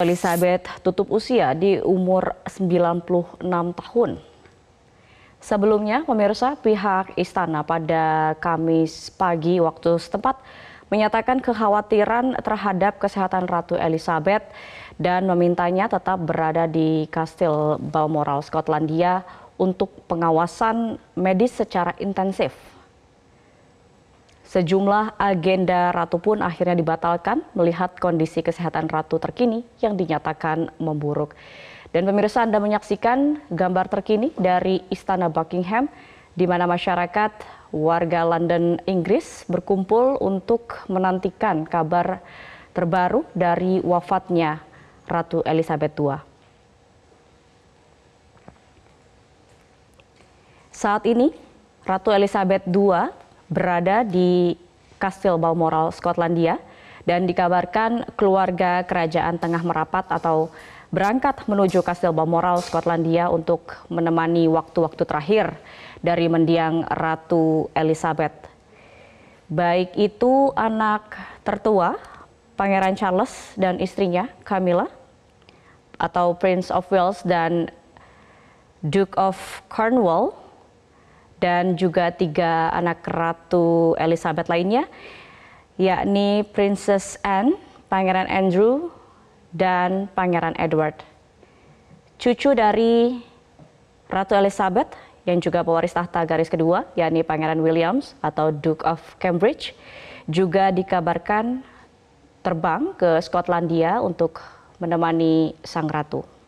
Elizabeth tutup usia di umur 96 tahun. Sebelumnya, pemirsa, pihak istana pada Kamis pagi waktu setempat menyatakan kekhawatiran terhadap kesehatan Ratu Elizabeth dan memintanya tetap berada di Kastil Balmoral, Skotlandia untuk pengawasan medis secara intensif. Sejumlah agenda Ratu pun akhirnya dibatalkan melihat kondisi kesehatan Ratu terkini yang dinyatakan memburuk. Dan pemirsa Anda menyaksikan gambar terkini dari Istana Buckingham di mana masyarakat warga London Inggris berkumpul untuk menantikan kabar terbaru dari wafatnya Ratu Elizabeth II. Saat ini Ratu Elizabeth II berada di Kastil Balmoral, Skotlandia, dan dikabarkan keluarga kerajaan tengah merapat atau berangkat menuju Kastil Balmoral, Skotlandia untuk menemani waktu-waktu terakhir dari mendiang Ratu Elizabeth. Baik itu anak tertua, Pangeran Charles dan istrinya Camilla, atau Prince of Wales dan Duke of Cornwall, dan juga tiga anak ratu Elizabeth lainnya, yakni Princess Anne, Pangeran Andrew, dan Pangeran Edward. Cucu dari Ratu Elizabeth yang juga pewaris tahta garis kedua, yakni Pangeran Williams atau Duke of Cambridge, juga dikabarkan terbang ke Skotlandia untuk menemani sang ratu.